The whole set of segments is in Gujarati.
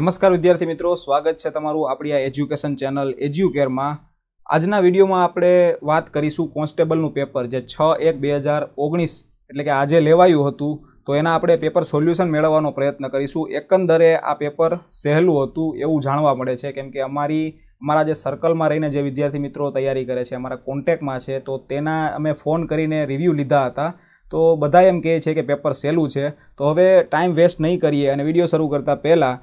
નમસ્કાર વિદ્યાર્થી મિત્રો સ્વાગત છે તમારું આપણી આ એજ્યુકેશન ચેનલ એજ્યુકેરમાં આજના વિડીયોમાં આપણે વાત કરીશું કોન્સ્ટેબલનું પેપર જે છ એક બે હજાર ઓગણીસ એટલે કે આજે લેવાયું હતું તો એના આપણે પેપર સોલ્યુશન મેળવવાનો પ્રયત્ન કરીશું એકંદરે આ પેપર સહેલું હતું એવું જાણવા મળે છે કેમ કે અમારી અમારા જે સર્કલમાં રહીને જે વિદ્યાર્થી મિત્રો તૈયારી કરે છે અમારા કોન્ટેક્ટમાં છે તો તેના અમે ફોન કરીને રિવ્યૂ લીધા હતા તો બધા એમ કહે છે કે પેપર સહેલું છે તો હવે ટાઈમ વેસ્ટ નહીં કરીએ અને વિડીયો શરૂ કરતાં પહેલાં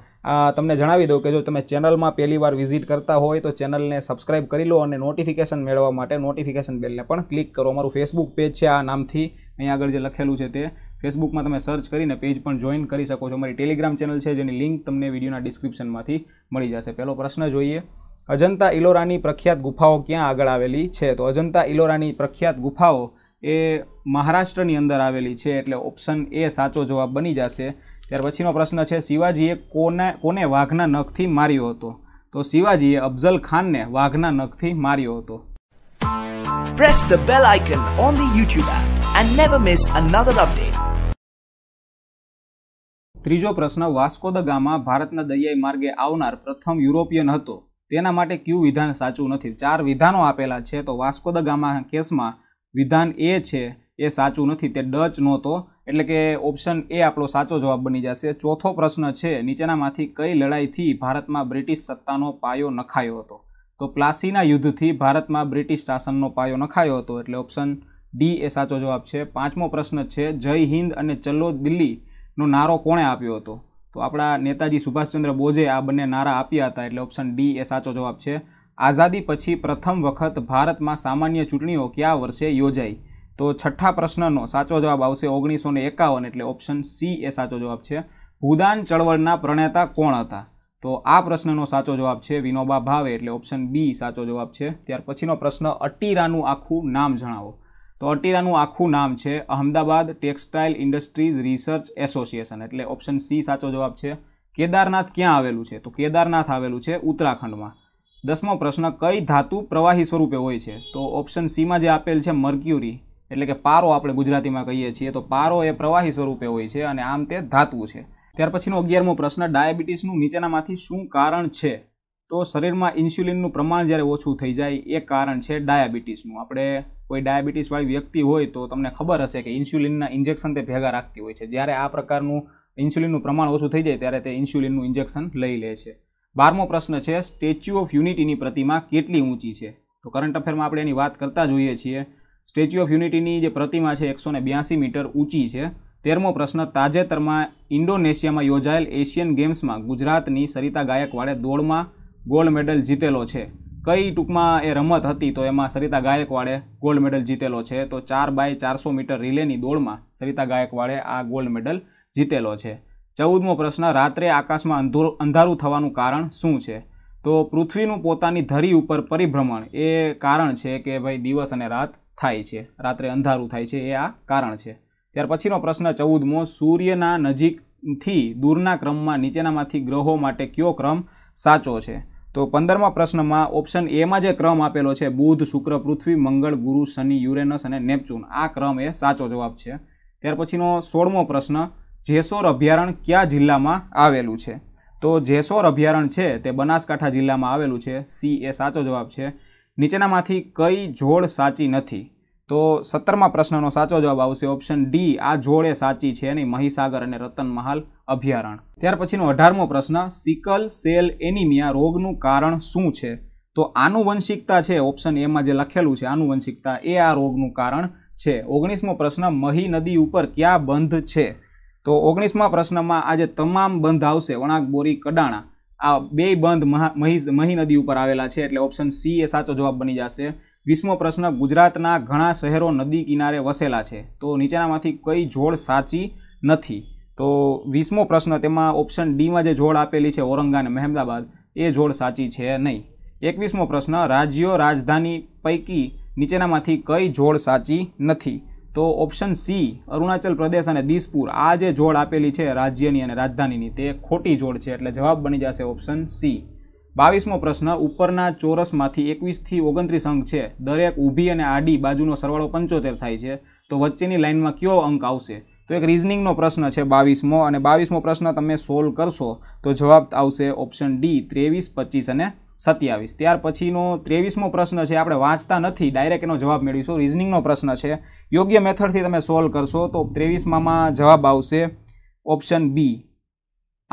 તમને જણાવી દઉં કે જો તમે ચેનલમાં પહેલી વાર વિઝિટ કરતા હોય તો ચેનલને સબસ્ક્રાઇબ કરી લો અને નોટિફિકેશન મેળવવા માટે નોટિફિકેશન બેલને પણ ક્લિક કરો અમારું ફેસબુક પેજ છે આ નામથી અહીંયા આગળ જે લખેલું છે તે ફેસબુકમાં તમે સર્ચ કરીને પેજ પણ જોઈન કરી શકો છો અમારી ટેલિગ્રામ ચેનલ છે જેની લિંક તમને વિડીયોના ડિસ્ક્રિપ્શનમાંથી મળી જશે પહેલો પ્રશ્ન જોઈએ અજંતા ઇલોરાની પ્રખ્યાત ગુફાઓ ક્યાં આગળ આવેલી છે તો અજંતા ઇલોરાની પ્રખ્યાત ગુફાઓ એ મહારાષ્ટ્રની અંદર આવેલી છે એટલે ઓપ્શન એ સાચો જવાબ બની જશે ત્યાર પછીનો પ્રશ્ન છે શિવાજીએ કોને કોને વાઘના નખથી માર્યો હતો તો શિવાજીએ અફઝલ ખાનને વાઘના નખથી માર્યો હતો Press the bell icon on the YouTube app and never miss another update. ત્રીજો પ્રશ્ન વાસ્કો દ ગામા ભારતના દરિયાઈ માર્ગે આવનાર પ્રથમ યુરોપિયન હતો તેના માટે કયું વિધાન સાચું નથી ચાર વિધાનો આપેલા છે તો વાસ્કો દ ગામા કેસમાં વિધાન એ છે એ સાચું નથી તે ડચ નહોતો એટલે કે ઓપ્શન એ આપણો સાચો જવાબ બની જશે ચોથો પ્રશ્ન છે નીચેનામાંથી કઈ લડાઈથી ભારતમાં બ્રિટિશ સત્તાનો પાયો નખાયો હતો તો પ્લાસીના યુદ્ધથી ભારતમાં બ્રિટિશ શાસનનો પાયો નખાયો હતો એટલે ઓપ્શન ડી એ સાચો જવાબ છે પાંચમો પ્રશ્ન છે જય હિન્દ અને ચલો દિલ્હીનો નારો કોણે આપ્યો હતો તો આપણા નેતાજી સુભાષચંદ્ર બોઝે આ બંને નારા આપ્યા હતા એટલે ઓપ્શન ડી એ સાચો જવાબ છે આઝાદી પછી પ્રથમ વખત ભારતમાં સામાન્ય ચૂંટણીઓ કયા વર્ષે યોજાઈ તો છઠ્ઠા પ્રશ્નનો સાચો જવાબ આવશે ઓગણીસો ને એકાવન એટલે ઓપ્શન સી એ સાચો જવાબ છે ભૂદાન ચળવળના પ્રણેતા કોણ હતા તો આ પ્રશ્નનો સાચો જવાબ છે વિનોબા ભાવે એટલે ઓપ્શન બી સાચો જવાબ છે ત્યાર પછીનો પ્રશ્ન અટીરાનું આખું નામ જણાવો તો અટીરાનું આખું નામ છે Ahmedabad textile industries research association એટલે ઓપ્શન સી સાચો જવાબ છે કેદારનાથ ક્યાં આવેલું છે તો કેદારનાથ આવેલું છે ઉત્તરાખંડમાં દસમો પ્રશ્ન કઈ ધાતુ પ્રવાહી સ્વરૂપે હોય છે તો ઓપ્શન સીમાં જે આપેલ છે મર્ક્યુરી એટલે કે પારો આપણે ગુજરાતીમાં કહીએ છીએ તો પારો એ પ્રવાહી સ્વરૂપે હોય છે અને આમ તે ધાતુ છે ત્યાર પછીનો અગિયારમો પ્રશ્ન ડાયાબિટીસનું નીચેનામાંથી શું કારણ છે તો શરીરમાં ઇન્સ્યુલિનનું પ્રમાણ જ્યારે ઓછું થઈ જાય એ કારણ છે ડાયાબિટીસનું આપણે કોઈ ડાયાબિટીસવાળી વ્યક્તિ હોય તો તમને ખબર હશે કે ઇન્સ્યુલિનના ઇન્જેક્શન તે ભેગા રાખતી હોય છે જ્યારે આ પ્રકારનું ઇન્સ્યુલિનનું પ્રમાણ ઓછું થઈ જાય ત્યારે તે ઇન્સ્યુલિનનું ઇન્જેક્શન લઈ લે છે બારમો પ્રશ્ન છે સ્ટેચ્યુ ઓફ યુનિટીની પ્રતિમા કેટલી ઊંચી છે તો કરંટ અફેરમાં આપણે એની વાત કરતા જોઈએ છીએ સ્ટેચ્યુ ઓફ યુનિટીની જે પ્રતિમા છે એકસો બ્યાસી મીટર ઊંચી છે તેરમો પ્રશ્ન તાજેતરમાં ઇન્ડોનેશિયામાં યોજાયેલ એશિયન ગેમ્સમાં ગુજરાતની સરિતા ગાયકવાડે દોડમાં ગોલ્ડ મેડલ જીતેલો છે કઈ ટૂંકમાં એ રમત હતી તો એમાં સરિતા ગાયકવાડે ગોલ્ડ મેડલ જીતેલો છે તો ચાર બાય ચારસો મીટર રિલેની દોડમાં સરિતા ગાયકવાડે આ ગોલ્ડ મેડલ જીતેલો છે ચૌદમો પ્રશ્ન રાત્રે આકાશમાં અંધારું થવાનું કારણ શું છે તો પૃથ્વીનું પોતાની ધરી ઉપર પરિભ્રમણ એ કારણ છે કે ભાઈ દિવસ અને રાત થાય છે રાત્રે અંધારું થાય છે એ આ કારણ છે ત્યાર પછીનો પ્રશ્ન ચૌદમો સૂર્યના નજીકથી દૂરના ક્રમમાં નીચેનામાંથી ગ્રહો માટે કયો ક્રમ સાચો છે તો પંદરમા પ્રશ્નમાં ઓપ્શન એમાં જે ક્રમ આપેલો છે બુધ શુક્ર પૃથ્વી મંગળ ગુરુ શનિ યુરેનસ અને નેપચ્યુન આ ક્રમ એ સાચો જવાબ છે ત્યાર પછીનો સોળમો પ્રશ્ન જેસોર અભયારણ્ય કયા જિલ્લામાં આવેલું છે તો જેસોર અભયારણ્ય છે તે બનાસકાંઠા જિલ્લામાં આવેલું છે સી એ સાચો જવાબ છે નીચેનામાંથી કઈ જોડ સાચી નથી તો સત્તરમાં પ્રશ્નનો સાચો જવાબ આવશે ઓપ્શન ડી આ જોડે સાચી છે એની મહીસાગર અને રતન મહાલ અભયારણ્ય ત્યાર પછીનો અઢારમો પ્રશ્ન સિકલ સેલ એનિમિયા રોગનું કારણ શું છે તો આનુવંશિકતા છે ઓપ્શન એમાં જે લખેલું છે આનુવંશિકતા એ આ રોગનું કારણ છે ઓગણીસમો પ્રશ્ન મહી નદી ઉપર ક્યાં બંધ છે તો ઓગણીસમા પ્રશ્નમાં આજે તમામ બંધ આવશે વણાક બોરી કડાણા આ બે બંધ મહી મહી નદી ઉપર આવેલા છે એટલે ઓપ્શન સી એ સાચો જવાબ બની જશે વીસમો પ્રશ્ન ગુજરાતના ઘણા શહેરો નદી કિનારે વસેલા છે તો નીચેનામાંથી કઈ જોડ સાચી નથી તો વીસમો પ્રશ્ન તેમાં ઓપ્શન ડીમાં જે જોડ આપેલી છે ઔરંગા અને મહેમદાબાદ એ જોડ સાચી છે નહીં એકવીસમો પ્રશ્ન રાજ્યો રાજધાની પૈકી નીચેનામાંથી કઈ જોડ સાચી નથી તો ઓપ્શન સી અરુણાચલ પ્રદેશ અને દિસપુર આ જે જોડ આપેલી છે રાજ્યની અને રાજધાનીની તે ખોટી જોડ છે એટલે જવાબ બની જશે ઓપ્શન સી બાવીસમો પ્રશ્ન ઉપરના ચોરસમાંથી એકવીસથી ઓગણત્રીસ અંક છે દરેક ઊભી અને આડી બાજુનો સરવાળો પંચોતેર થાય છે તો વચ્ચેની લાઇનમાં કયો અંક આવશે તો એક રિઝનિંગનો પ્રશ્ન છે બાવીસમો અને બાવીસમો પ્રશ્ન તમે સોલ્વ કરશો તો જવાબ આવશે ઓપ્શન ડી ત્રેવીસ પચીસ અને સત્યાવીસ ત્યાર પછીનો ત્રેવીસમો પ્રશ્ન છે આપણે વાંચતા નથી ડાયરેક્ટ એનો જવાબ મેળવીશું રિઝનિંગનો પ્રશ્ન છે યોગ્ય મેથડથી તમે સોલ્વ કરશો તો ત્રેવીસમાં જવાબ આવશે ઓપ્શન બી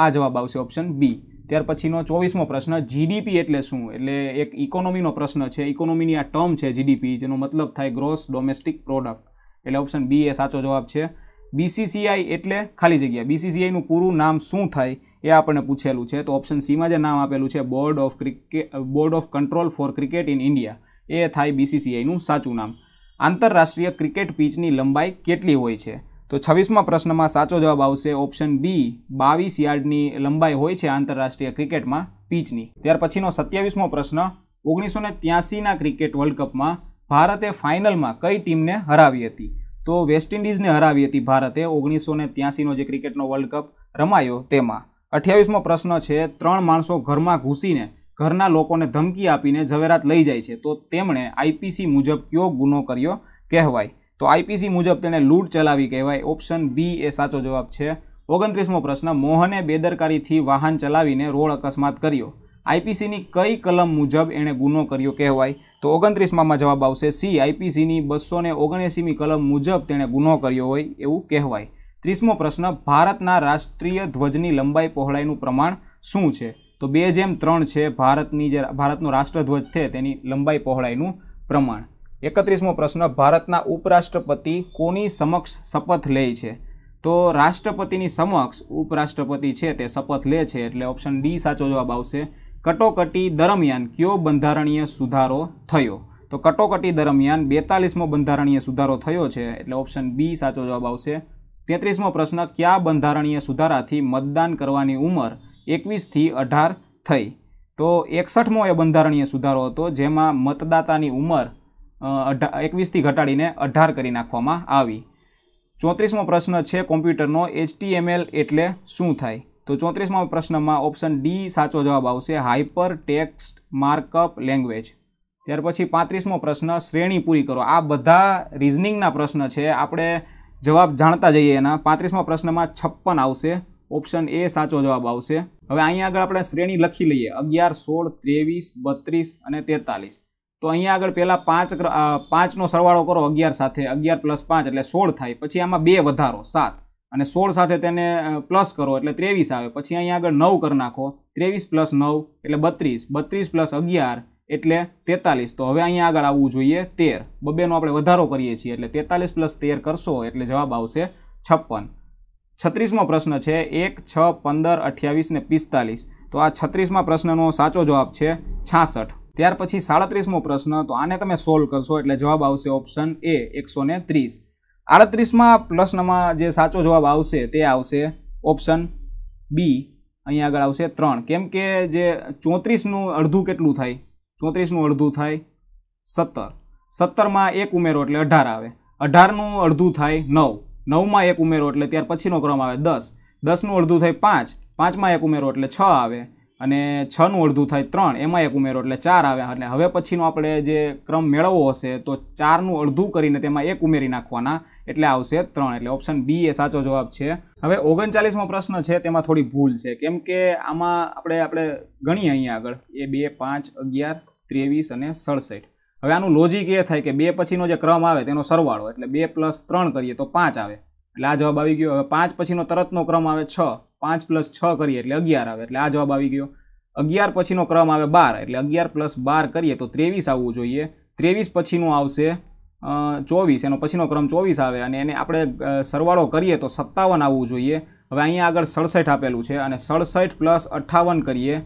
આ જવાબ આવશે ઓપ્શન બી ત્યાર પછીનો ચોવીસમો પ્રશ્ન જીડીપી એટલે શું એટલે એક ઇકોનોમીનો પ્રશ્ન છે ઇકોનોમીની આ ટર્મ છે જીડીપી જેનો મતલબ થાય ગ્રોસ ડોમેસ્ટિક પ્રોડક્ટ એટલે ઓપ્શન બી એ સાચો જવાબ છે બીસીસીઆઈ એટલે ખાલી જગ્યા બીસીસીઆઈનું પૂરું નામ શું થાય એ આપણને પૂછેલું છે તો ઓપ્શન સીમાં જે નામ આપેલું છે board of cricket board of control for cricket in India એ થાય બીસીસીઆઈનું સાચું નામ આંતરરાષ્ટ્રીય ક્રિકેટ પીચની લંબાઈ કેટલી હોય છે તો છવ્વીસમાં પ્રશ્નમાં સાચો જવાબ આવશે ઓપ્શન બી બાવીસ યાર્ડની લંબાઈ હોય છે આંતરરાષ્ટ્રીય ક્રિકેટમાં પીચની ત્યાર પછીનો સત્યાવીસમો પ્રશ્ન ઓગણીસો ને ક્રિકેટ વર્લ્ડ કપમાં ભારતે ફાઇનલમાં કઈ ટીમને હરાવી હતી તો વેસ્ટ ઇન્ડિઝને હરાવી હતી ભારતે ઓગણીસો ને ત્યાસીનો જે ક્રિકેટનો વર્લ્ડ કપ રમાયો તેમાં અઠ્યાવીસમો પ્રશ્ન છે ત્રણ માણસો ઘરમાં ઘૂસીને ઘરના લોકોને ધમકી આપીને ઝવેરાત લઈ જાય છે તો તેમણે આઈપીસી મુજબ કયો ગુનો કર્યો કહેવાય તો આઈપીસી મુજબ તેણે લૂંટ ચલાવી કહેવાય ઓપ્શન બી એ સાચો જવાબ છે ઓગણત્રીસમો પ્રશ્ન મોહને બેદરકારીથી વાહન ચલાવીને રોડ અકસ્માત કર્યો આઈપીસીની કઈ કલમ મુજબ એણે ગુનો કર્યો કહેવાય તો ઓગણત્રીસમાં જવાબ આવશે સી આઈપીસીની બસો ને ઓગણએંસીમી કલમ મુજબ તેણે ગુનો કર્યો હોય એવું કહેવાય ત્રીસમો પ્રશ્ન ભારતના રાષ્ટ્રીય ધ્વજની લંબાઈ પહોળાઈનું પ્રમાણ શું છે તો બે જેમ ત્રણ છે ભારતની જે ભારતનો રાષ્ટ્રધ્વજ છે તેની લંબાઈ પહોળાઈનું પ્રમાણ એકત્રીસમો પ્રશ્ન ભારતના ઉપરાષ્ટ્રપતિ કોની સમક્ષ શપથ લે છે તો રાષ્ટ્રપતિની સમક્ષ ઉપરાષ્ટ્રપતિ છે તે શપથ લે છે એટલે ઓપ્શન ડી સાચો જવાબ આવશે કટોકટી દરમિયાન કયો બંધારણીય સુધારો થયો તો કટોકટી દરમિયાન બેતાલીસમો બંધારણીય સુધારો થયો છે એટલે ઓપ્શન બી સાચો જવાબ આવશે તેત્રીસમો પ્રશ્ન કયા બંધારણીય સુધારાથી મતદાન કરવાની ઉંમર એકવીસથી અઢાર થઈ તો એકસઠમો એ બંધારણીય સુધારો હતો જેમાં મતદાતાની ઉંમર અઢા એકવીસથી ઘટાડીને અઢાર કરી નાખવામાં આવી ચોત્રીસમો પ્રશ્ન છે કોમ્પ્યુટરનો એચટીએમએલ એટલે શું થાય તો ચોત્રીસમાં પ્રશ્નમાં ઓપ્શન ડી સાચો જવાબ આવશે હાઇપર ટેક્સ્ટ માર્કઅપ લેંગ્વેજ ત્યાર પછી પાંત્રીસમો પ્રશ્ન શ્રેણી પૂરી કરો આ બધા રિઝનિંગના પ્રશ્ન છે આપણે જવાબ જાણતા જઈએ એના પાંત્રીસમો પ્રશ્નમાં છપ્પન આવશે ઓપ્શન એ સાચો જવાબ આવશે હવે અહીંયા આગળ આપણે શ્રેણી લખી લઈએ અગિયાર સોળ ત્રેવીસ બત્રીસ અને તેતાલીસ તો અહીંયા આગળ પહેલાં પાંચ પાંચનો સરવાળો કરો અગિયાર સાથે અગિયાર પ્લસ પાંચ એટલે સોળ થાય પછી આમાં બે વધારો સાત અને સોળ સાથે તેને પ્લસ કરો એટલે ત્રેવીસ આવે પછી અહીંયા આગળ નવ કરી નાખો ત્રેવીસ પ્લસ નવ એટલે બત્રીસ બત્રીસ પ્લસ અગિયાર એટલે તેતાલીસ તો હવે અહીંયા આગળ આવવું જોઈએ તેર બબેનો આપણે વધારો કરીએ છીએ એટલે તેતાલીસ પ્લસ તેર કરશો એટલે જવાબ આવશે છપ્પન છત્રીસમો પ્રશ્ન છે એક છ પંદર અઠ્યાવીસ ને પિસ્તાલીસ તો આ છત્રીસમાં પ્રશ્નનો સાચો જવાબ છે છાસઠ ત્યાર પછી સાડત્રીસમો પ્રશ્ન તો આને તમે સોલ્વ કરશો એટલે જવાબ આવશે ઓપ્શન એ એકસો ત્રીસ આડત્રીસમાં પ્રશ્નમાં જે સાચો જવાબ આવશે તે આવશે ઓપ્શન બી અહીંયા આગળ આવશે ત્રણ કેમ કે જે ચોત્રીસનું અડધું કેટલું થાય ચોત્રીસનું અડધું થાય સત્તર સત્તરમાં એક ઉમેરો એટલે અઢાર આવે અઢારનું અડધું થાય નવ નવમાં એક ઉમેરો એટલે ત્યાર પછીનો ક્રમ આવે દસ દસનું અડધું થાય પાંચ પાંચમાં એક ઉમેરો એટલે છ આવે અને છનું અડધું થાય ત્રણ એમાં એક ઉમેરો એટલે ચાર આવે એટલે હવે પછીનો આપણે જે ક્રમ મેળવવો હશે તો ચારનું અડધું કરીને તેમાં એક ઉમેરી નાખવાના એટલે આવશે ત્રણ એટલે ઓપ્શન બી એ સાચો જવાબ છે હવે ઓગણચાલીસમો પ્રશ્ન છે તેમાં થોડી ભૂલ છે કેમ કે આમાં આપણે આપણે ગણીએ અહીંયા આગળ એ બે પાંચ અગિયાર ત્રેવીસ અને સડસઠ હવે આનું લોજિક એ થાય કે બે પછીનો જે ક્રમ આવે તેનો સરવાળો એટલે બે પ્લસ ત્રણ કરીએ તો પાંચ આવે એટલે આ જવાબ આવી ગયો હવે પાંચ પછીનો તરતનો ક્રમ આવે છ પાંચ પ્લસ છ કરીએ એટલે અગિયાર આવે એટલે આ જવાબ આવી ગયો અગિયાર પછીનો ક્રમ આવે બાર એટલે અગિયાર પ્લસ બાર કરીએ તો ત્રેવીસ આવવું જોઈએ ત્રેવીસ પછીનું આવશે ચોવીસ એનો પછીનો ક્રમ ચોવીસ આવે અને એને આપણે સરવાળો કરીએ તો સત્તાવન આવવું જોઈએ હવે અહીંયા આગળ સડસઠ આપેલું છે અને સડસઠ પ્લસ અઠ્ઠાવન કરીએ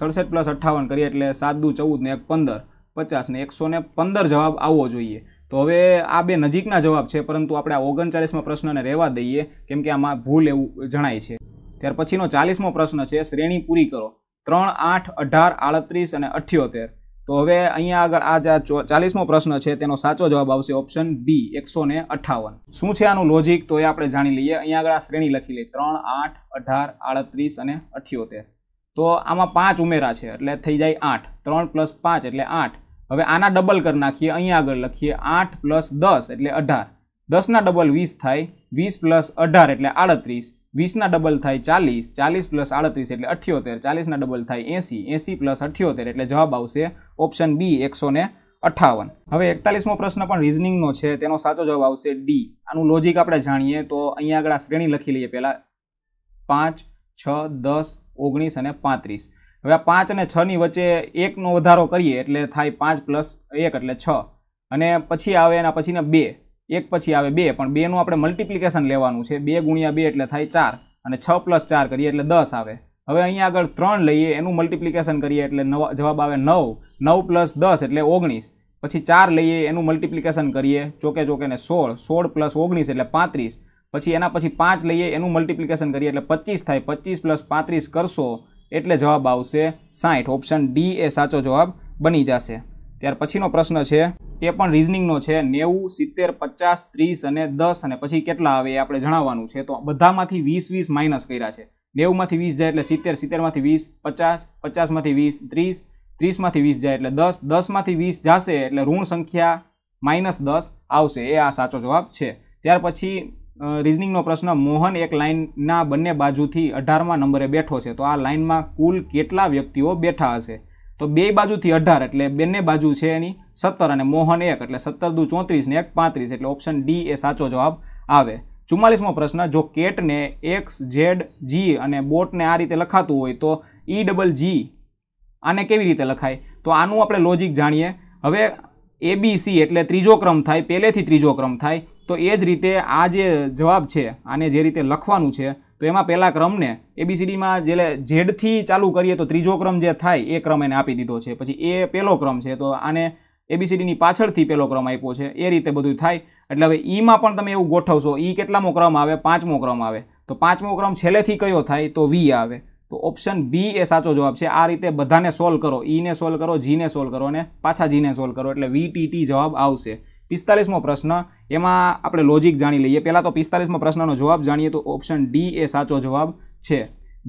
સડસઠ પ્લસ અઠ્ઠાવન કરીએ એટલે સાત દુ ચૌદ ને એક પંદર પચાસ ને એકસો ને પંદર જવાબ આવવો જોઈએ તો હવે આ બે નજીકના જવાબ છે પરંતુ આપણે આ ઓગણચાલીસમાં પ્રશ્નને રહેવા દઈએ કેમ કે આમાં ભૂલ એવું જણાય છે ત્યાર પછીનો ચાલીસમો પ્રશ્ન છે શ્રેણી પૂરી કરો ત્રણ આઠ અઢાર આડત્રીસ અને અઠ્યોતેર તો હવે અહીંયા આગળ આ જે ચાલીસમો પ્રશ્ન છે તેનો સાચો જવાબ આવશે ઓપ્શન બી એકસો ને અઠાવન શું છે આનું લોજિક તો એ આપણે જાણી લઈએ અહીંયા આગળ આ શ્રેણી લખી લઈએ ત્રણ આઠ અઢાર આડત્રીસ અને અઠ્યોતેર તો આમાં પાંચ ઉમેરા છે એટલે થઈ જાય આઠ ત્રણ પ્લસ પાંચ એટલે આઠ હવે આના ડબલ કરી નાખીએ અહીંયા આગળ લખીએ આઠ પ્લસ દસ એટલે અઢાર દસના ડબલ વીસ થાય વીસ પ્લસ અઢાર એટલે આડત્રીસ વીસના ડબલ થાય ચાલીસ ચાલીસ પ્લસ આડત્રીસ એટલે અઠ્યોતેર ચાલીસના ડબલ થાય એંસી એંસી પ્લસ અઠ્યોતેર એટલે જવાબ આવશે ઓપ્શન બી એકસો ને અઠાવન હવે એકતાલીસમો પ્રશ્ન પણ રિઝનિંગનો છે તેનો સાચો જવાબ આવશે ડી આનું લોજિક આપણે જાણીએ તો અહીંયા આગળ શ્રેણી લખી લઈએ પહેલાં પાંચ છ દસ ઓગણીસ અને પાંત્રીસ હવે આ પાંચ અને છની વચ્ચે એકનો વધારો કરીએ એટલે થાય પાંચ પ્લસ એક એટલે છ અને પછી આવે એના પછીને બે એક પછી આવે બે પણ બેનું આપણે મલ્ટિપ્લિકેશન લેવાનું છે બે ગુણ્યા બે એટલે થાય ચાર અને છ પ્લસ ચાર કરીએ એટલે દસ આવે હવે અહીંયા આગળ ત્રણ લઈએ એનું મલ્ટિપ્લિકેશન કરીએ એટલે નવા જવાબ આવે નવ નવ પ્લસ દસ એટલે ઓગણીસ પછી ચાર લઈએ એનું મલ્ટિપ્લિકેશન કરીએ ચોકે ચોકે ને સોળ સોળ પ્લસ ઓગણીસ એટલે પાંત્રીસ પછી એના પછી પાંચ લઈએ એનું મલ્ટિપ્લિકેશન કરીએ એટલે પચીસ થાય પચીસ પ્લસ પાંત્રીસ કરશો એટલે જવાબ આવશે સાઠ ઓપ્શન ડી એ સાચો જવાબ બની જશે ત્યાર પછીનો પ્રશ્ન છે એ પણ રિઝનિંગનો છે નેવું સિત્તેર પચાસ ત્રીસ અને દસ અને પછી કેટલા આવે એ આપણે જણાવવાનું છે તો બધામાંથી વીસ વીસ માઇનસ કર્યા છે નેવુંમાંથી વીસ જાય એટલે સિત્તેર સિત્તેરમાંથી વીસ પચાસ પચાસમાંથી વીસ ત્રીસ ત્રીસમાંથી વીસ જાય એટલે દસ દસમાંથી વીસ જશે એટલે ઋણ સંખ્યા માઇનસ દસ આવશે એ આ સાચો જવાબ છે ત્યાર પછી રિઝનિંગનો પ્રશ્ન મોહન એક લાઇનના બંને બાજુથી અઢારમાં નંબરે બેઠો છે તો આ લાઇનમાં કુલ કેટલા વ્યક્તિઓ બેઠા હશે તો બે બાજુથી અઢાર એટલે બંને બાજુ છે એની સત્તર અને મોહન એક એટલે સત્તર દુ ચોત્રીસ ને એક પાંત્રીસ એટલે ઓપ્શન ડી એ સાચો જવાબ આવે ચુમ્માલીસમો પ્રશ્ન જો કેટને એક્સ ઝેડ જી અને બોટને આ રીતે લખાતું હોય તો ઈ ડબલ જી આને કેવી રીતે લખાય તો આનું આપણે લોજિક જાણીએ હવે સી એટલે ત્રીજો ક્રમ થાય પહેલેથી ત્રીજો ક્રમ થાય તો એ જ રીતે આ જે જવાબ છે આને જે રીતે લખવાનું છે તો એમાં પહેલા ક્રમને એબીસીડીમાં જેલે ઝેડથી ચાલુ કરીએ તો ત્રીજો ક્રમ જે થાય એ ક્રમ એને આપી દીધો છે પછી એ પહેલો ક્રમ છે તો આને એબીસીડીની પાછળથી પહેલો ક્રમ આપ્યો છે એ રીતે બધું થાય એટલે હવે ઈમાં e પણ તમે એવું ગોઠવશો ઈ e કેટલામો ક્રમ આવે પાંચમો ક્રમ આવે તો પાંચમો ક્રમ છેલ્લેથી કયો થાય તો વી આવે તો ઓપ્શન બી એ સાચો જવાબ છે આ રીતે બધાને સોલ્વ કરો ઈને e સોલ્વ કરો જીને સોલ્વ કરો અને પાછા જીને સોલ્વ કરો એટલે વીટીટી જવાબ આવશે પિસ્તાલીસમો પ્રશ્ન એમાં આપણે લોજિક જાણી લઈએ પહેલાં તો પિસ્તાલીસમો પ્રશ્નનો જવાબ જાણીએ તો ઓપ્શન ડી એ સાચો જવાબ છે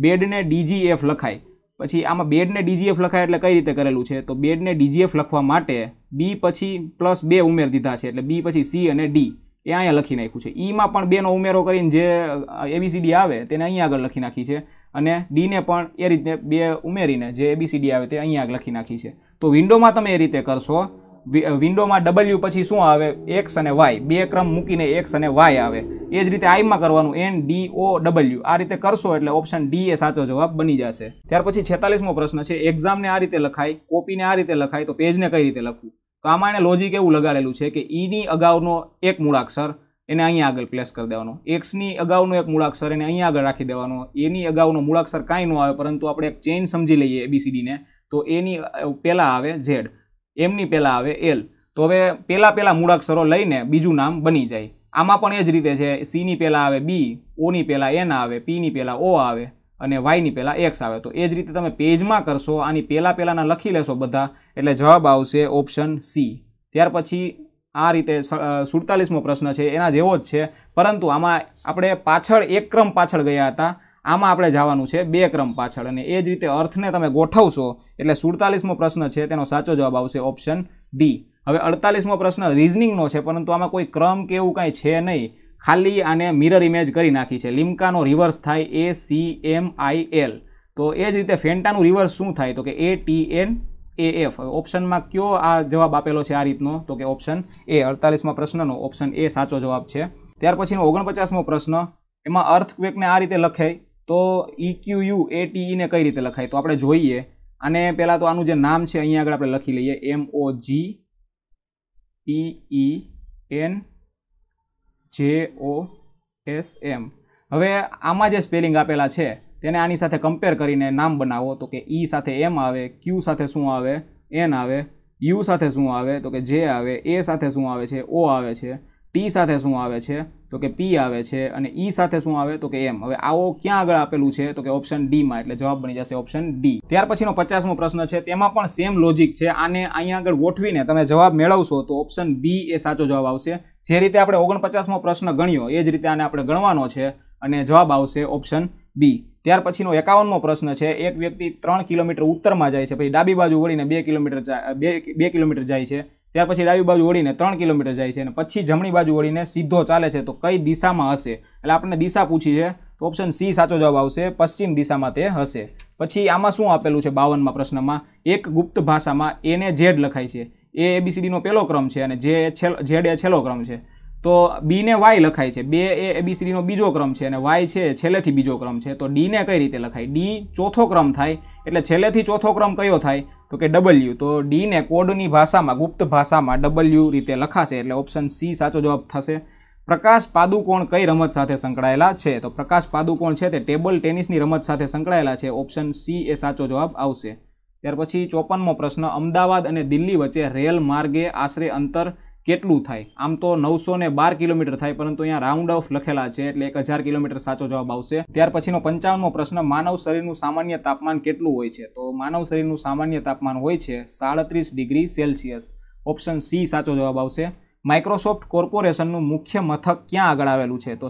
બેડને ડીજીએફ લખાય પછી આમાં બેડને ડીજીએફ લખાય એટલે કઈ રીતે કરેલું છે તો બેડને ડીજીએફ લખવા માટે બી પછી પ્લસ બે ઉમેર દીધા છે એટલે બી પછી સી અને ડી એ અહીંયા લખી નાખ્યું છે ઈમાં e પણ બેનો ઉમેરો કરીને જે એબીસીડી આવે તેને અહીં આગળ લખી નાખી છે અને ડીને પણ એ રીતે બે ઉમેરીને જે એબીસીડી આવે તે અહીંયા આગળ લખી નાખી છે તો વિન્ડોમાં તમે એ રીતે કરશો વિન્ડોમાં ડબલ્યુ પછી શું આવે એક્સ અને વાય બે ક્રમ મૂકીને એક્સ અને વાય આવે એ જ રીતે આઈમાં કરવાનું એન ડી ઓ ડબલ્યુ આ રીતે કરશો એટલે ઓપ્શન ડી એ સાચો જવાબ બની જશે ત્યાર પછી છેતાલીસમો પ્રશ્ન છે એક્ઝામને આ રીતે લખાય કોપીને આ રીતે લખાય તો પેજને કઈ રીતે લખવું તો આમાં એને લોજિક એવું લગાડેલું છે કે ઈની e અગાઉનો એક મૂળાક્ષર એને અહીંયા આગળ પ્લેસ કરી દેવાનો એક્સની અગાઉનો એક મૂળાક્ષર એને અહીંયા આગળ રાખી દેવાનો એની અગાઉનો મૂળાક્ષર કાંઈ ન આવે પરંતુ આપણે એક ચેઇન સમજી લઈએ એબીસીડીને તો એની પહેલાં આવે ઝેડ એમની પહેલાં આવે એલ તો હવે પહેલાં પહેલાં મૂળાક્ષરો લઈને બીજું નામ બની જાય આમાં પણ એ જ રીતે છે સીની પહેલાં આવે બી ઓની પહેલાં એન આવે પીની પહેલાં ઓ આવે અને વાયની પહેલાં એક્સ આવે તો એ જ રીતે તમે પેજમાં કરશો આની પહેલાં પહેલાંના લખી લેશો બધા એટલે જવાબ આવશે ઓપ્શન સી ત્યાર પછી આ રીતે સુડતાલીસમો પ્રશ્ન છે એના જેવો જ છે પરંતુ આમાં આપણે પાછળ એક ક્રમ પાછળ ગયા હતા આમાં આપણે જવાનું છે બે ક્રમ પાછળ અને એ જ રીતે અર્થને તમે ગોઠવશો એટલે સુડતાલીસમો પ્રશ્ન છે તેનો સાચો જવાબ આવશે ઓપ્શન ડી હવે અડતાલીસમો પ્રશ્ન રિઝનિંગનો છે પરંતુ આમાં કોઈ ક્રમ કે એવું કાંઈ છે નહીં ખાલી આને મિરર ઇમેજ કરી નાખી છે લિમ્કાનો રિવર્સ થાય A C M I L તો એ જ રીતે ફેન્ટાનું રિવર્સ શું થાય તો કે A T N A F ઓપ્શનમાં કયો આ જવાબ આપેલો છે આ રીતનો તો કે ઓપ્શન એ અડતાલીસમાં પ્રશ્નનો ઓપ્શન એ સાચો જવાબ છે ત્યાર પછીનો ઓગણપચાસમો પ્રશ્ન એમાં અર્થક્વેકને આ રીતે લખાય તો ઇક્યુયુ એ ટીઈને કઈ રીતે લખાય તો આપણે જોઈએ અને પહેલાં તો આનું જે નામ છે અહીંયા આગળ આપણે લખી લઈએ એમ ઓ જી પીઈ એન જે ઓ એસ એમ હવે આમાં જે સ્પેલિંગ આપેલા છે તેને આની સાથે કમ્પેર કરીને નામ બનાવો તો કે ઈ e સાથે એમ આવે ક્યુ સાથે શું આવે એન આવે યુ સાથે શું આવે તો કે જે આવે એ સાથે શું આવે છે ઓ આવે છે ટી સાથે શું આવે છે તો કે પી આવે છે અને ઈ સાથે શું આવે તો કે એમ હવે આવો ક્યાં આગળ આપેલું છે તો કે ઓપ્શન ડીમાં એટલે જવાબ બની જશે ઓપ્શન ડી ત્યાર પછીનો પચાસમો પ્રશ્ન છે તેમાં પણ સેમ લોજિક છે આને અહીંયા આગળ ગોઠવીને તમે જવાબ મેળવશો તો ઓપ્શન બી એ સાચો જવાબ આવશે જે રીતે આપણે ઓગણપચાસમો પ્રશ્ન ગણ્યો એ જ રીતે આને આપણે ગણવાનો છે અને જવાબ આવશે ઓપ્શન બી ત્યાર પછીનો એકાવનમો પ્રશ્ન છે એક વ્યક્તિ ત્રણ કિલોમીટર ઉત્તરમાં જાય છે પછી ડાબી બાજુ વળીને બે કિલોમીટર બે કિલોમીટર જાય છે ત્યાર પછી ડાબી બાજુ વળીને ત્રણ કિલોમીટર જાય છે અને પછી જમણી બાજુ વળીને સીધો ચાલે છે તો કઈ દિશામાં હશે એટલે આપણને દિશા પૂછી છે તો ઓપ્શન સી સાચો જવાબ આવશે પશ્ચિમ દિશામાં તે હશે પછી આમાં શું આપેલું છે બાવનમાં પ્રશ્નમાં એક ગુપ્ત ભાષામાં એને ઝેડ લખાય છે એ એબીસીડીનો પહેલો ક્રમ છે અને જે ઝેડ એ છેલ્લો ક્રમ છે તો બીને વાય લખાય છે બે એ એબીસીડીનો બીજો ક્રમ છે અને વાય છે છેલ્લેથી બીજો ક્રમ છે તો ડીને કઈ રીતે લખાય ડી ચોથો ક્રમ થાય એટલે છેલ્લેથી ચોથો ક્રમ કયો થાય તો કે ડબલ્યુ તો ડીને કોડની ભાષામાં ગુપ્ત ભાષામાં ડબલ્યુ રીતે લખાશે એટલે ઓપ્શન સી સાચો જવાબ થશે પ્રકાશ પાદુકોણ કઈ રમત સાથે સંકળાયેલા છે તો પ્રકાશ પાદુકોણ છે તે ટેબલ ટેનિસની રમત સાથે સંકળાયેલા છે ઓપ્શન સી એ સાચો જવાબ આવશે ત્યાર પછી ચોપનમો પ્રશ્ન અમદાવાદ અને દિલ્હી વચ્ચે રેલ માર્ગે આશરે અંતર કેટલું થાય આમ તો નવસો ને બાર કિલોમીટર થાય પરંતુ અહીંયા રાઉન્ડ ઓફ લખેલા છે એટલે એક હજાર કિલોમીટર સાચો જવાબ આવશે ત્યાર પછીનો પંચાવનમો પ્રશ્ન માનવ શરીરનું સામાન્ય તાપમાન કેટલું હોય છે તો માનવ શરીરનું સામાન્ય તાપમાન હોય છે સાડત્રીસ ડિગ્રી સેલ્સિયસ ઓપ્શન સી સાચો જવાબ આવશે માઇક્રોસોફ્ટ કોર્પોરેશનનું મુખ્ય મથક ક્યાં આગળ આવેલું છે તો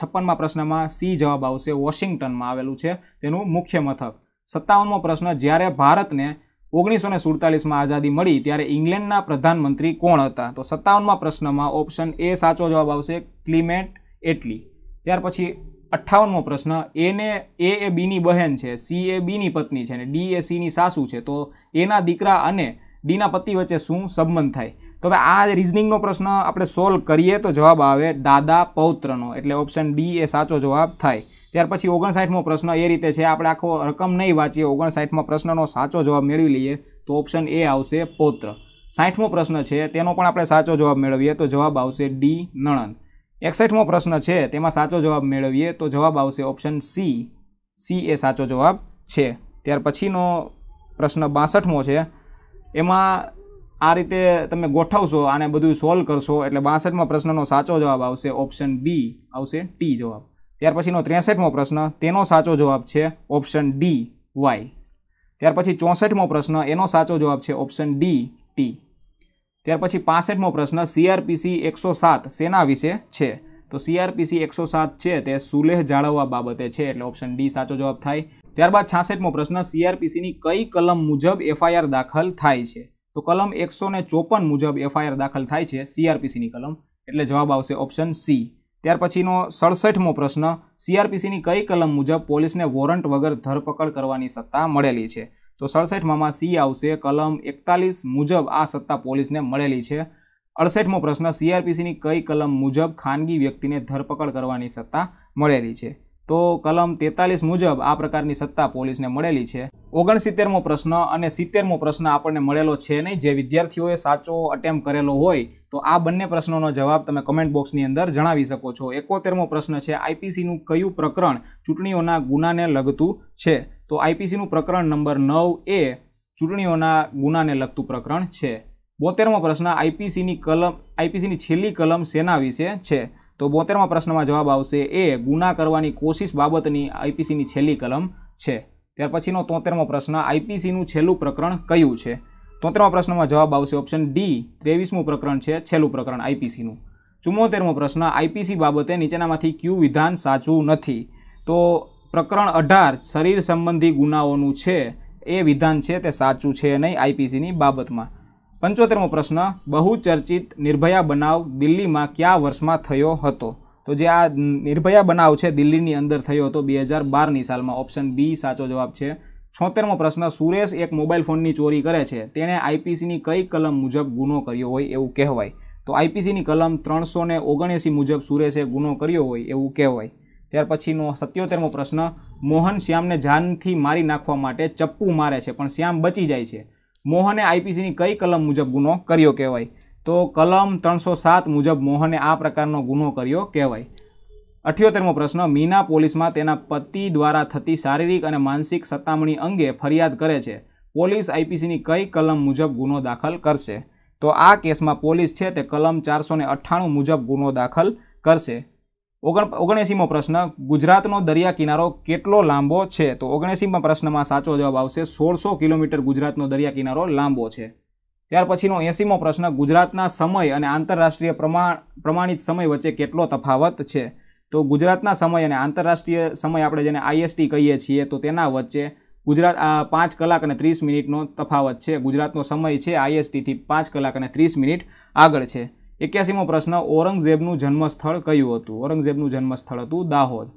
છપ્પનમાં પ્રશ્નમાં સી જવાબ આવશે વોશિંગ્ટનમાં આવેલું છે તેનું મુખ્ય મથક સત્તાવનમો પ્રશ્ન જ્યારે ભારતને ઓગણીસો ને સુડતાલીસમાં આઝાદી મળી ત્યારે ઇંગ્લેન્ડના પ્રધાનમંત્રી કોણ હતા તો સત્તાવનમાં પ્રશ્નમાં ઓપ્શન એ સાચો જવાબ આવશે ક્લિમેટ એટલી ત્યાર પછી અઠ્ઠાવનમો પ્રશ્ન એને એ એ બીની બહેન છે સી એ બીની પત્ની છે અને ડી એ સીની સાસુ છે તો એના દીકરા અને ડીના પતિ વચ્ચે શું સંબંધ થાય તો હવે આ રિઝનિંગનો પ્રશ્ન આપણે સોલ્વ કરીએ તો જવાબ આવે દાદા પૌત્રનો એટલે ઓપ્શન ડી એ સાચો જવાબ થાય ત્યાર પછી ઓગણસાઠમો પ્રશ્ન એ રીતે છે આપણે આખો રકમ નહીં વાંચીએ ઓગણસાઠમાં પ્રશ્નનો સાચો જવાબ મેળવી લઈએ તો ઓપ્શન એ આવશે પૌત્ર સાઠમો પ્રશ્ન છે તેનો પણ આપણે સાચો જવાબ મેળવીએ તો જવાબ આવશે ડી નણંદ એકસઠમો પ્રશ્ન છે તેમાં સાચો જવાબ મેળવીએ તો જવાબ આવશે ઓપ્શન સી સી એ સાચો જવાબ છે ત્યાર પછીનો પ્રશ્ન બાસઠમો છે એમાં આ રીતે તમે ગોઠવશો આને બધું સોલ્વ કરશો એટલે બાસઠમાં પ્રશ્નનો સાચો જવાબ આવશે ઓપ્શન બી આવશે ટી જવાબ ત્યાર પછીનો ત્રેસઠમો પ્રશ્ન તેનો સાચો જવાબ છે ઓપ્શન ડી વાય ત્યાર પછી ચોસઠમો પ્રશ્ન એનો સાચો જવાબ છે ઓપ્શન ડી ટી ત્યાર પછી પાસઠમો પ્રશ્ન સીઆરપીસી એકસો સાત સેના વિશે છે તો સીઆરપીસી એકસો સાત છે તે સુલેહ જાળવવા બાબતે છે એટલે ઓપ્શન ડી સાચો જવાબ થાય ત્યારબાદ છાસઠમો પ્રશ્ન સીઆરપીસીની કઈ કલમ મુજબ એફઆઈઆર દાખલ થાય છે તો કલમ એકસો ને ચોપન મુજબ એફઆઈઆર દાખલ થાય છે સીઆરપીસીની કલમ એટલે જવાબ આવશે ઓપ્શન સી ત્યાર પછીનો સડસઠમો પ્રશ્ન સીઆરપીસીની કઈ કલમ મુજબ પોલીસને વોરંટ વગર ધરપકડ કરવાની સત્તા મળેલી છે તો સડસઠમાં સી આવશે કલમ એકતાલીસ મુજબ આ સત્તા પોલીસને મળેલી છે અડસઠમો પ્રશ્ન સીઆરપીસીની કઈ કલમ મુજબ ખાનગી વ્યક્તિને ધરપકડ કરવાની સત્તા મળેલી છે તો કલમ તેતાલીસ મુજબ આ પ્રકારની સત્તા પોલીસને મળેલી છે ઓગણસિત્તેરમો પ્રશ્ન અને સિત્તેરમો પ્રશ્ન આપણને મળેલો છે નહીં જે વિદ્યાર્થીઓએ સાચો અટેમ્પ કરેલો હોય તો આ બંને પ્રશ્નોનો જવાબ તમે કમેન્ટ બોક્સની અંદર જણાવી શકો છો એકોતેરમો પ્રશ્ન છે આઈપીસીનું કયું પ્રકરણ ચૂંટણીઓના ગુનાને લગતું છે તો આઈપીસીનું પ્રકરણ નંબર નવ એ ચૂંટણીઓના ગુનાને લગતું પ્રકરણ છે બોતેરમો પ્રશ્ન આઈપીસીની કલમ આઈપીસીની છેલ્લી કલમ સેના વિશે છે તો બોતેરમા પ્રશ્નમાં જવાબ આવશે એ ગુના કરવાની કોશિશ બાબતની આઈપીસીની છેલ્લી કલમ છે ત્યાર પછીનો તોતેરમો પ્રશ્ન આઈપીસીનું છેલ્લું પ્રકરણ કયું છે તોતેરમા પ્રશ્નમાં જવાબ આવશે ઓપ્શન ડી ત્રેવીસમું પ્રકરણ છે છેલ્લું પ્રકરણ આઈપીસીનું ચુમ્મોતેરમો પ્રશ્ન આઈપીસી બાબતે નીચેનામાંથી ક્યુ વિધાન સાચું નથી તો પ્રકરણ અઢાર શરીર સંબંધી ગુનાઓનું છે એ વિધાન છે તે સાચું છે નહીં આઈપીસીની બાબતમાં પંચોતેરમો પ્રશ્ન બહુ ચર્ચિત નિર્ભયા બનાવ દિલ્હીમાં કયા વર્ષમાં થયો હતો તો જે આ નિર્ભયા બનાવ છે દિલ્હીની અંદર થયો હતો બે હજાર બારની સાલમાં ઓપ્શન બી સાચો જવાબ છે છોતેરમો પ્રશ્ન સુરેશ એક મોબાઈલ ફોનની ચોરી કરે છે તેણે આઈપીસીની કઈ કલમ મુજબ ગુનો કર્યો હોય એવું કહેવાય તો આઈપીસીની કલમ ત્રણસો ને ઓગણએંસી મુજબ સુરેશે ગુનો કર્યો હોય એવું કહેવાય ત્યાર પછીનો સત્યોતેરમો પ્રશ્ન મોહન શ્યામને જાનથી મારી નાખવા માટે ચપ્પુ મારે છે પણ શ્યામ બચી જાય છે મોહને આઈપીસીની કઈ કલમ મુજબ ગુનો કર્યો કહેવાય તો કલમ ત્રણસો સાત મુજબ મોહને આ પ્રકારનો ગુનો કર્યો કહેવાય અઠ્યોતેરમો પ્રશ્ન મીના પોલીસમાં તેના પતિ દ્વારા થતી શારીરિક અને માનસિક સતામણી અંગે ફરિયાદ કરે છે પોલીસ આઈપીસીની કઈ કલમ મુજબ ગુનો દાખલ કરશે તો આ કેસમાં પોલીસ છે તે કલમ ચારસો મુજબ ગુનો દાખલ કરશે ઓગણ ઓગણએંસીમો પ્રશ્ન ગુજરાતનો દરિયા કિનારો કેટલો લાંબો છે તો ઓગણએંસીમાં પ્રશ્નમાં સાચો જવાબ આવશે સોળસો કિલોમીટર ગુજરાતનો દરિયા કિનારો લાંબો છે ત્યાર પછીનો એંસીમો પ્રશ્ન ગુજરાતના સમય અને આંતરરાષ્ટ્રીય પ્રમાણ પ્રમાણિત સમય વચ્ચે કેટલો તફાવત છે તો ગુજરાતના સમય અને આંતરરાષ્ટ્રીય સમય આપણે જેને આઈએસટી કહીએ છીએ તો તેના વચ્ચે ગુજરાત આ પાંચ કલાક અને ત્રીસ મિનિટનો તફાવત છે ગુજરાતનો સમય છે આઈએસટીથી પાંચ કલાક અને ત્રીસ મિનિટ આગળ છે એક્યાસીમો પ્રશ્ન ઔરંગઝેબનું જન્મસ્થળ કયું હતું ઔરંગઝેબનું જન્મસ્થળ હતું દાહોદ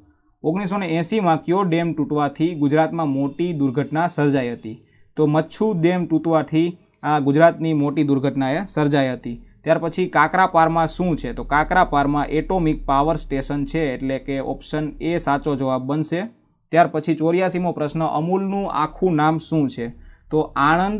ઓગણીસો ને એંસીમાં કયો ડેમ તૂટવાથી ગુજરાતમાં મોટી દુર્ઘટના સર્જાઈ હતી તો મચ્છુ ડેમ તૂટવાથી આ ગુજરાતની મોટી દુર્ઘટનાએ સર્જાઈ હતી ત્યાર પછી કાકરાપારમાં શું છે તો કાકરાપારમાં એટોમિક પાવર સ્ટેશન છે એટલે કે ઓપ્શન એ સાચો જવાબ બનશે ત્યાર પછી ચોર્યાસીમો પ્રશ્ન અમૂલનું આખું નામ શું છે તો આણંદ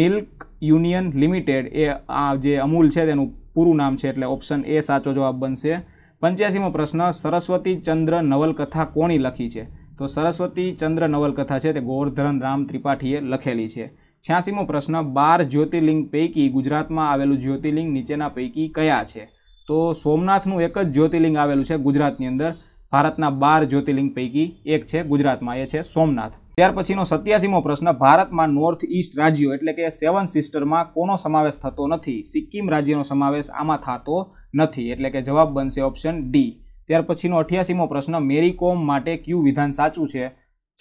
મિલ્ક યુનિયન લિમિટેડ એ આ જે અમૂલ છે તેનું પૂરું નામ છે એટલે ઓપ્શન એ સાચો જવાબ બનશે પંચ્યાસીમો પ્રશ્ન સરસ્વતી ચંદ્ર નવલકથા કોણી લખી છે તો સરસ્વતી ચંદ્ર નવલકથા છે તે ગોવર્ધન રામ ત્રિપાઠીએ લખેલી છે છ્યાસીમો પ્રશ્ન બાર જ્યોતિર્લિંગ પૈકી ગુજરાતમાં આવેલું જ્યોતિર્લિંગ નીચેના પૈકી કયા છે તો સોમનાથનું એક જ જ્યોતિર્લિંગ આવેલું છે ગુજરાતની અંદર ભારતના બાર જ્યોતિર્લિંગ પૈકી એક છે ગુજરાતમાં એ છે સોમનાથ ત્યાર પછીનો સત્યાસીમો પ્રશ્ન ભારતમાં નોર્થ ઇસ્ટ રાજ્યો એટલે કે સેવન સિસ્ટરમાં કોનો સમાવેશ થતો નથી સિક્કિમ રાજ્યનો સમાવેશ આમાં થતો નથી એટલે કે જવાબ બનશે ઓપ્શન ડી ત્યાર પછીનો અઠ્યાસીમો પ્રશ્ન મેરીકોમ માટે કયું વિધાન સાચું છે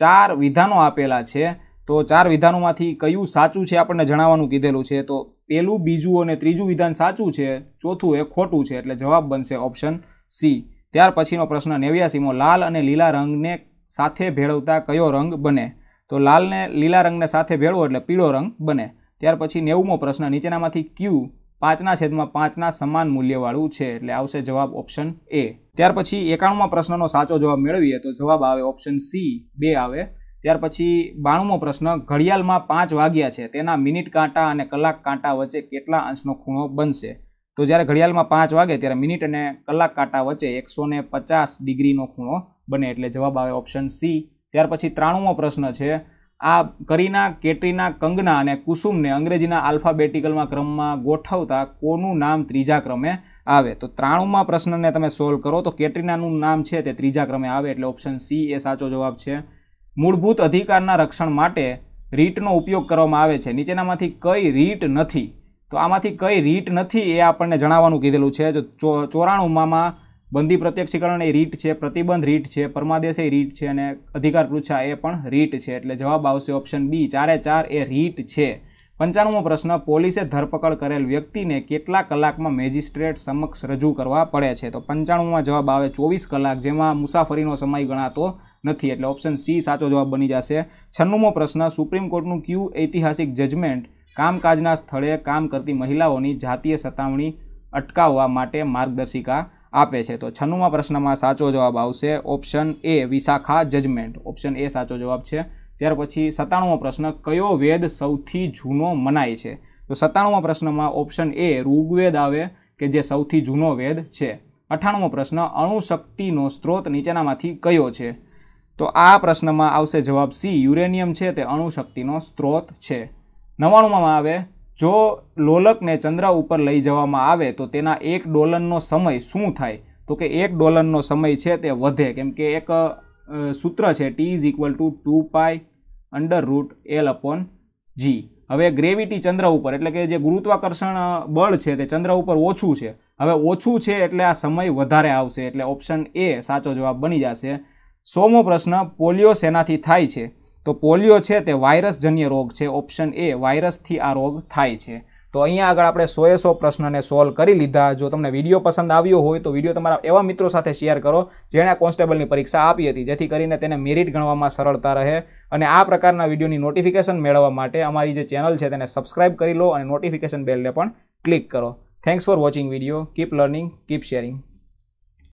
ચાર વિધાનો આપેલા છે તો ચાર વિધાનોમાંથી કયું સાચું છે આપણને જણાવવાનું કીધેલું છે તો પહેલું બીજું અને ત્રીજું વિધાન સાચું છે ચોથું એ ખોટું છે એટલે જવાબ બનશે ઓપ્શન સી ત્યાર પછીનો પ્રશ્ન નેવ્યાસીમો લાલ અને લીલા રંગને સાથે ભેળવતા કયો રંગ બને તો લાલને લીલા રંગને સાથે ભેળવો એટલે પીળો રંગ બને ત્યાર પછી નેવમો પ્રશ્ન નીચેનામાંથી ક્યુ પાંચના છેદમાં પાંચના સમાન મૂલ્યવાળું છે એટલે આવશે જવાબ ઓપ્શન એ ત્યાર પછી એકાણુંમાં પ્રશ્નનો સાચો જવાબ મેળવીએ તો જવાબ આવે ઓપ્શન સી બે આવે ત્યાર પછી બાણુંમો પ્રશ્ન ઘડિયાળમાં પાંચ વાગ્યા છે તેના મિનિટ કાંટા અને કલાક કાંટા વચ્ચે કેટલા અંશનો ખૂણો બનશે તો જ્યારે ઘડિયાળમાં પાંચ વાગે ત્યારે મિનિટ અને કલાક કાંટા વચ્ચે એકસો ને પચાસ ડિગ્રીનો ખૂણો બને એટલે જવાબ આવે ઓપ્શન સી ત્યાર પછી ત્રાણુંમો પ્રશ્ન છે આ કરીના કેટરીના કંગના અને કુસુમને અંગ્રેજીના આલ્ફાબેટિકલમાં ક્રમમાં ગોઠવતા કોનું નામ ત્રીજા ક્રમે આવે તો ત્રાણુંમાં પ્રશ્નને તમે સોલ્વ કરો તો કેટરીનાનું નામ છે તે ત્રીજા ક્રમે આવે એટલે ઓપ્શન સી એ સાચો જવાબ છે મૂળભૂત અધિકારના રક્ષણ માટે રીટનો ઉપયોગ કરવામાં આવે છે નીચેનામાંથી કઈ રીટ નથી તો આમાંથી કઈ રીટ નથી એ આપણને જણાવવાનું કીધેલું છે જો ચોરાણુંમાં બંદી પ્રત્યક્ષીકરણ એ રીટ છે પ્રતિબંધ રીટ છે પરમાદેશ એ રીટ છે અને અધિકાર પૃચ્છા એ પણ રીટ છે એટલે જવાબ આવશે ઓપ્શન બી ચારે ચાર એ રીટ છે પંચાણુમો પ્રશ્ન પોલીસે ધરપકડ કરેલ વ્યક્તિને કેટલા કલાકમાં મેજિસ્ટ્રેટ સમક્ષ રજૂ કરવા પડે છે તો પંચાણુમાં જવાબ આવે ચોવીસ કલાક જેમાં મુસાફરીનો સમય ગણાતો નથી એટલે ઓપ્શન સી સાચો જવાબ બની જશે છન્નુંમો પ્રશ્ન સુપ્રીમ કોર્ટનું ક્યુ ઐતિહાસિક જજમેન્ટ કામકાજના સ્થળે કામ કરતી મહિલાઓની જાતીય સતામણી અટકાવવા માટે માર્ગદર્શિકા આપે છે તો છન્નુમાં પ્રશ્નમાં સાચો જવાબ આવશે option A Vishakha judgment option A સાચો જવાબ છે ત્યાર પછી સત્તાણુંમો પ્રશ્ન કયો વેદ સૌથી જૂનો મનાય છે તો સત્તાણુંમો પ્રશ્નમાં ઓપ્શન એ ઋગ્વેદ આવે કે જે સૌથી જૂનો વેદ છે અઠાણુંમો પ્રશ્ન અણુશક્તિનો સ્ત્રોત નીચેનામાંથી કયો છે તો આ પ્રશ્નમાં આવશે જવાબ સી યુરેનિયમ છે તે અણુશક્તિનો સ્ત્રોત છે નવ્વાણુંમાં આવે જો લોલકને ચંદ્ર ઉપર લઈ જવામાં આવે તો તેના એક ડોલનનો સમય શું થાય તો કે એક ડોલનનો સમય છે તે વધે કેમ કે એક સૂત્ર છે T is equal to two pi under root L upon G હવે ગ્રેવિટી ચંદ્ર ઉપર એટલે કે જે ગુરુત્વાકર્ષણ બળ છે તે ચંદ્ર ઉપર ઓછું છે હવે ઓછું છે એટલે આ સમય વધારે આવશે એટલે ઓપ્શન એ સાચો જવાબ બની જશે સોમો પ્રશ્ન પોલિયો શેનાથી થાય છે તો પોલિયો છે તે વાયરસજન્ય રોગ છે ઓપ્શન એ વાયરસથી આ રોગ થાય છે તો અહીંયા આગળ આપણે સોએ સો પ્રશ્નને સોલ્વ કરી લીધા જો તમને વિડીયો પસંદ આવ્યો હોય તો વિડીયો તમારા એવા મિત્રો સાથે શેર કરો જેણે કોન્સ્ટેબલની પરીક્ષા આપી હતી જેથી કરીને તેને મેરિટ ગણવામાં સરળતા રહે અને આ પ્રકારના વિડીયોની નોટિફિકેશન મેળવવા માટે અમારી જે ચેનલ છે તેને સબસ્ક્રાઇબ કરી લો અને નોટિફિકેશન બેલને પણ ક્લિક કરો thanks for watching video keep learning keep sharing